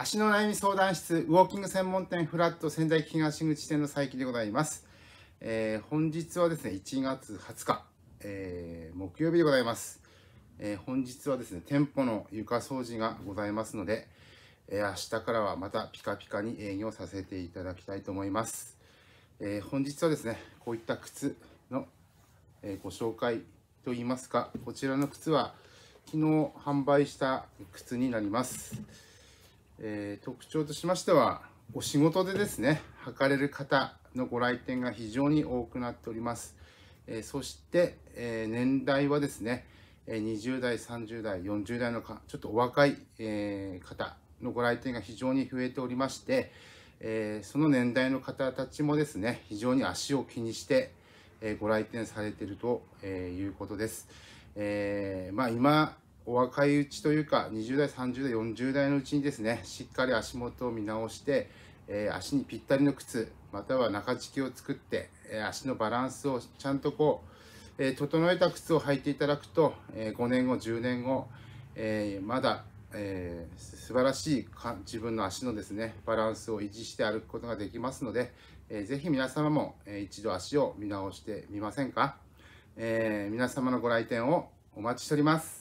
足の悩み相談室ウォーキング専門店フラット仙台東口店の佐伯でございます、えー、本日はですね1月20日、えー、木曜日でございます、えー、本日はですね店舗の床掃除がございますので、え明日からはまたピカピカに営業させていただきたいと思います、え本日はですねこういった靴の、えご紹介といいますかこちらの靴は昨日販売した靴になりますえー、特徴としましてはお仕事でですね履かれる方のご来店が非常に多くなっております、えー、そして、えー、年代はですね20代30代40代のかちょっとお若い、え方のご来店が非常に増えておりまして、えその年代の方たちもですね非常に足を気にして、えご来店されていると、えいうことです、えまあ、今お若いうちというか20代30代40代のうちにですねしっかり足元を見直して、えー、足にぴったりの靴または中敷きを作って、えー、足のバランスをちゃんとこう、えー、整えた靴を履いていただくと、え5年後10年後、えまだ、えー、素晴らしいか自分の足のですねバランスを維持して歩くことができますので、えー、ぜひ皆様も、えー、一度足を見直してみませんか、え皆様のご来店をお待ちしております